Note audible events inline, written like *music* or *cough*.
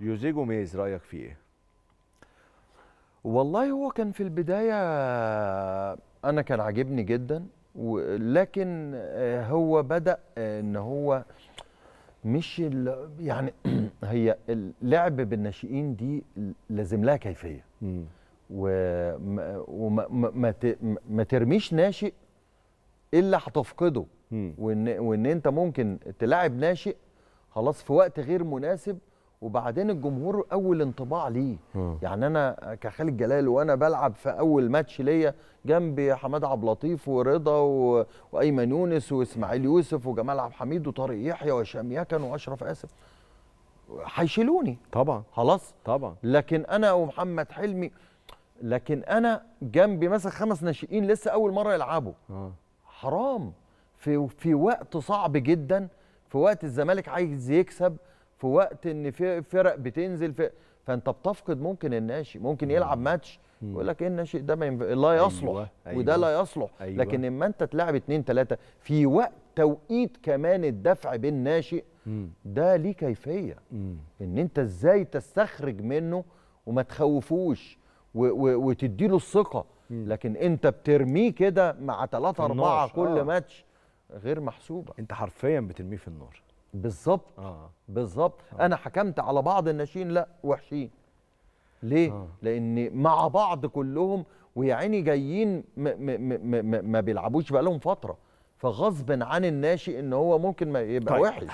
جوزي آه، جوميز رايك فيه ايه؟ والله هو كان في البدايه انا كان عاجبني جدا لكن آه، هو بدا آه، ان هو مش يعني *clears throat* هي اللعب بالناشئين دي لازم لها كيفيه وما ما ترميش ناشئ الا هتفقده وان وان انت ممكن تلاعب ناشئ خلاص في وقت غير مناسب وبعدين الجمهور اول انطباع ليه اه. يعني انا كخالد جلال وانا بلعب في اول ماتش ليا جنبي حماد عبد اللطيف ورضا و... وايمن يونس واسماعيل يوسف وجمال عبد الحميد وطارق يحيى وهشام يكن واشرف اسف هيشيلوني طبعا خلاص طبعا لكن انا ومحمد حلمي لكن انا جنبي مثلا خمس ناشئين لسه اول مره يلعبوا آه. حرام في في وقت صعب جدا في وقت الزمالك عايز يكسب في وقت ان في فرق بتنزل في فانت بتفقد ممكن الناشئ ممكن يلعب ماتش يقول لك ايه الناشئ ده ما ينف... لا أيوة، يصلح أيوة. أيوة. وده لا أيوة، يصلح أيوة. لكن اما انت تلعب اتنين تلاته في وقت توقيت كمان الدفع بالناشئ ده ليه كيفيه ان انت ازاي تستخرج منه وما تخوفوش وتديله الثقه لكن انت بترميه كده مع ثلاثة أربعة كل آه. ماتش غير محسوبه انت حرفيا بترميه في النار بالظبط آه. بالظبط آه. انا حكمت على بعض الناشئين لا وحشين ليه آه. لان مع بعض كلهم ويا عيني جايين ما بيلعبوش بقالهم فتره فغصب عن الناشئ ان هو ممكن ما يبقى طيب. وحش